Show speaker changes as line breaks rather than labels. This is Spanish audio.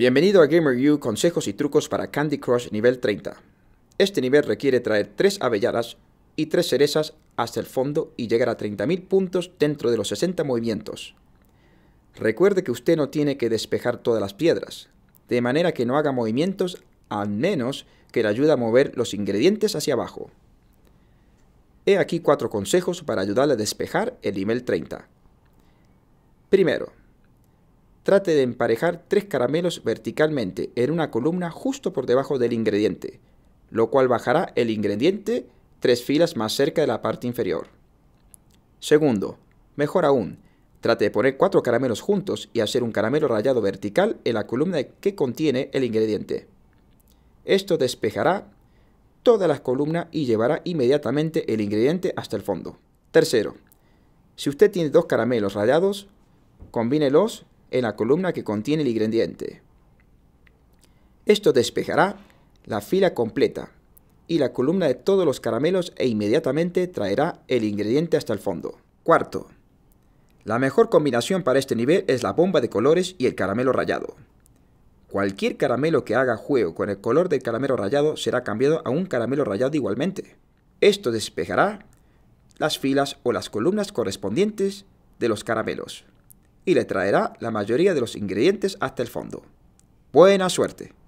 Bienvenido a GamerU consejos y trucos para Candy Crush nivel 30. Este nivel requiere traer 3 avellanas y 3 cerezas hasta el fondo y llegar a 30.000 puntos dentro de los 60 movimientos. Recuerde que usted no tiene que despejar todas las piedras, de manera que no haga movimientos a menos que le ayude a mover los ingredientes hacia abajo. He aquí 4 consejos para ayudarle a despejar el nivel 30. Primero, Trate de emparejar tres caramelos verticalmente en una columna justo por debajo del ingrediente, lo cual bajará el ingrediente tres filas más cerca de la parte inferior. Segundo, mejor aún, trate de poner cuatro caramelos juntos y hacer un caramelo rayado vertical en la columna que contiene el ingrediente. Esto despejará todas las columnas y llevará inmediatamente el ingrediente hasta el fondo. Tercero, si usted tiene dos caramelos rallados, combínelos en la columna que contiene el ingrediente. Esto despejará la fila completa y la columna de todos los caramelos e inmediatamente traerá el ingrediente hasta el fondo. Cuarto. La mejor combinación para este nivel es la bomba de colores y el caramelo rallado. Cualquier caramelo que haga juego con el color del caramelo rayado será cambiado a un caramelo rayado igualmente. Esto despejará las filas o las columnas correspondientes de los caramelos y le traerá la mayoría de los ingredientes hasta el fondo. Buena suerte.